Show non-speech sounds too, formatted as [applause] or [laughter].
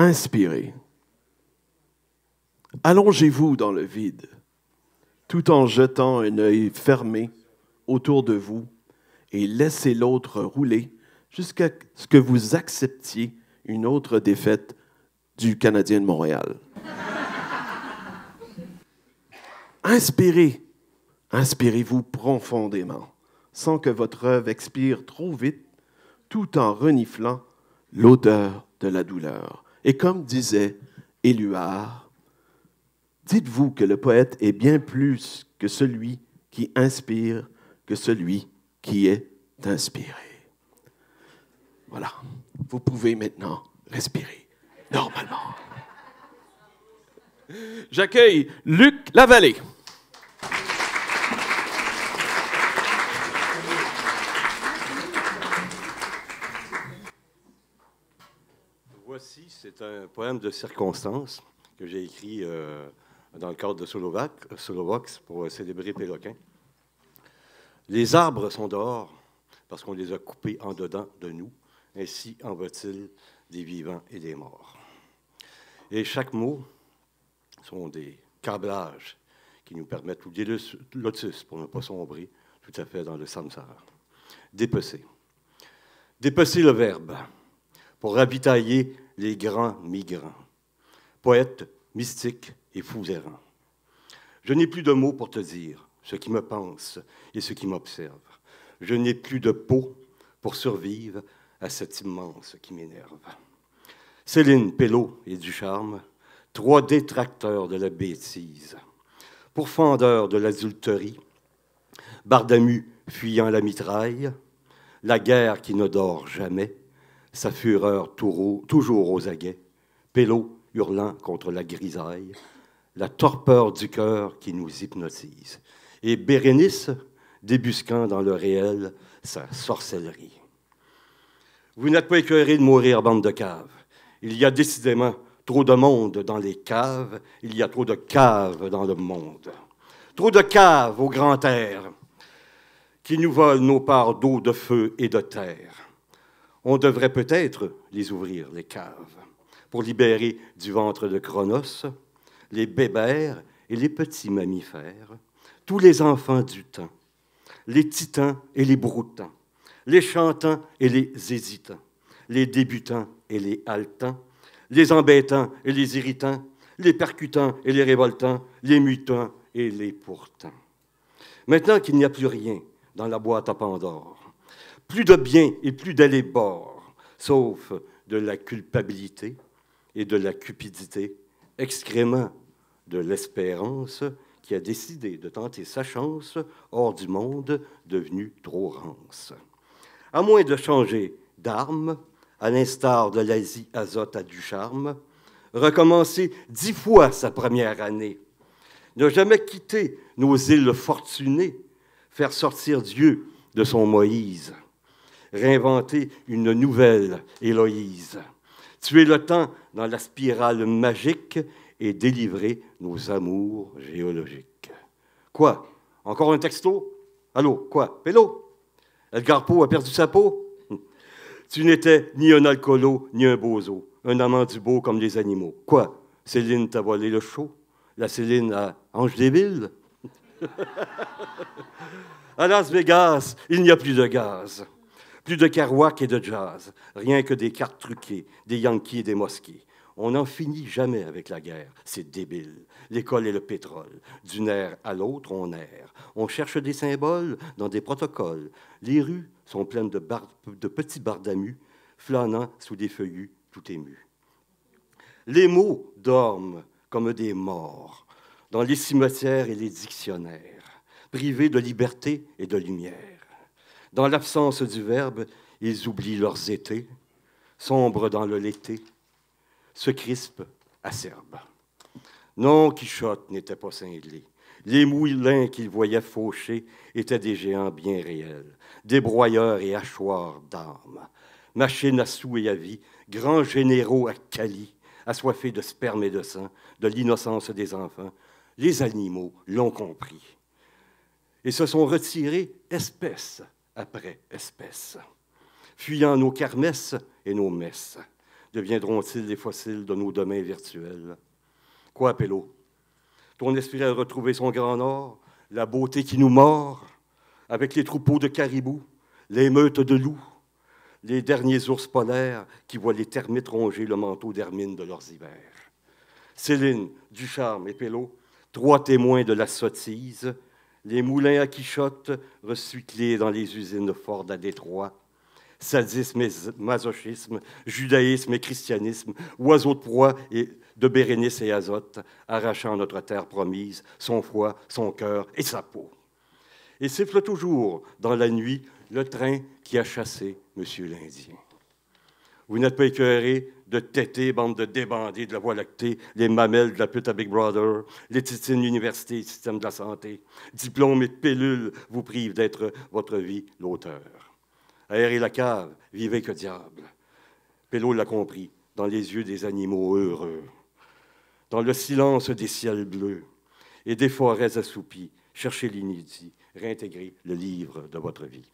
Inspirez. Allongez-vous dans le vide, tout en jetant un œil fermé autour de vous et laissez l'autre rouler jusqu'à ce que vous acceptiez une autre défaite du Canadien de Montréal. Inspirez. Inspirez-vous profondément, sans que votre œuvre expire trop vite, tout en reniflant l'odeur de la douleur. Et comme disait Éluard, dites-vous que le poète est bien plus que celui qui inspire, que celui qui est inspiré. Voilà, vous pouvez maintenant respirer normalement. J'accueille Luc Lavallée. c'est un poème de circonstance que j'ai écrit euh, dans le cadre de Solovac, euh, Solovox pour euh, célébrer Péloquin. Les arbres sont dehors parce qu'on les a coupés en dedans de nous. Ainsi en va-t-il des vivants et des morts. Et chaque mot sont des câblages qui nous permettent, ou le lotus pour ne pas sombrer tout à fait dans le samsara. Dépecer. Dépecer le verbe pour ravitailler les grands migrants, poète mystique et fous errant. Je n'ai plus de mots pour te dire ce qui me pense et ce qui m'observe. Je n'ai plus de peau pour survivre à cet immense qui m'énerve. Céline Pellot et du charme, trois détracteurs de la bêtise, pourfendeurs de l'adulterie, Bardamu fuyant la mitraille, la guerre qui ne dort jamais, sa fureur toujours aux aguets, Pélo hurlant contre la grisaille, la torpeur du cœur qui nous hypnotise, et Bérénice débusquant dans le réel sa sorcellerie. Vous n'êtes pas écœurés de mourir, bande de caves. Il y a décidément trop de monde dans les caves, il y a trop de caves dans le monde. Trop de caves au grand air qui nous volent nos parts d'eau, de feu et de terre on devrait peut-être les ouvrir, les caves, pour libérer du ventre de Cronos les bébères et les petits mammifères, tous les enfants du temps, les titans et les broutants, les chantants et les hésitants, les débutants et les haletants, les embêtants et les irritants, les percutants et les révoltants, les mutants et les pourtants. Maintenant qu'il n'y a plus rien dans la boîte à Pandore, plus de bien et plus d'aller-bord, sauf de la culpabilité et de la cupidité, excrément de l'espérance qui a décidé de tenter sa chance hors du monde devenu trop rance. À moins de changer d'arme, à l'instar de l'Asie azote à charme, recommencer dix fois sa première année, ne jamais quitter nos îles fortunées, faire sortir Dieu de son Moïse réinventer une nouvelle Héloïse, tuer le temps dans la spirale magique et délivrer nos amours géologiques. Quoi? Encore un texto? Allô, quoi? Pélo? Edgar Poe a perdu sa peau? [laughs] Tu n'étais ni un alcoolo, ni un bozo, un amant du beau comme les animaux. Quoi? Céline t'a volé le chaud La Céline à Ange débile [laughs] ?»« à Las Vegas, il n'y a plus de gaz. Plus de carouac et de jazz, rien que des cartes truquées, des Yankees et des mosquées. On n'en finit jamais avec la guerre, c'est débile. L'école et le pétrole. D'une ère à l'autre, on erre. On cherche des symboles dans des protocoles. Les rues sont pleines de, de petits bardamus, flânant sous des feuillus tout émus. Les mots dorment comme des morts dans les cimetières et les dictionnaires, privés de liberté et de lumière. Dans l'absence du Verbe, ils oublient leurs étés, sombres dans le l'été, se crispent, acerbe. Non, Quichotte n'était pas cinglé. Les moulins qu'il voyait faucher étaient des géants bien réels, des broyeurs et hachoirs d'armes, machines à sous et à vie, grands généraux à Cali, assoiffés de sperme et de sang, de l'innocence des enfants. Les animaux l'ont compris et se sont retirés espèces après espèce. Fuyant nos kermesses et nos messes, deviendront-ils les fossiles de nos domaines virtuels? Quoi, Pélo? Ton esprit a retrouvé son grand nord, la beauté qui nous mord, avec les troupeaux de caribous, les meutes de loups, les derniers ours polaires qui voient les termites ronger le manteau d'hermine de leurs hivers. Céline, Ducharme et Pélo, trois témoins de la sottise, les moulins à quichotte recyclés dans les usines Ford à Détroit, sadisme et masochisme, judaïsme et christianisme, oiseaux de proie et de Bérénice et Azote, arrachant notre terre promise, son foie, son cœur et sa peau. Et siffle toujours dans la nuit le train qui a chassé Monsieur l'Indien. Vous n'êtes pas écœuré de tétés, bande de débandés de la Voie lactée, les mamelles de la pute à Big Brother, les titines l'université, système de la santé, diplômes et pilules vous privent d'être votre vie l'auteur. Air et la cave, vivez que diable. Pélo l'a compris, dans les yeux des animaux heureux, dans le silence des ciels bleus et des forêts assoupies, cherchez l'inédit, réintégrer le livre de votre vie.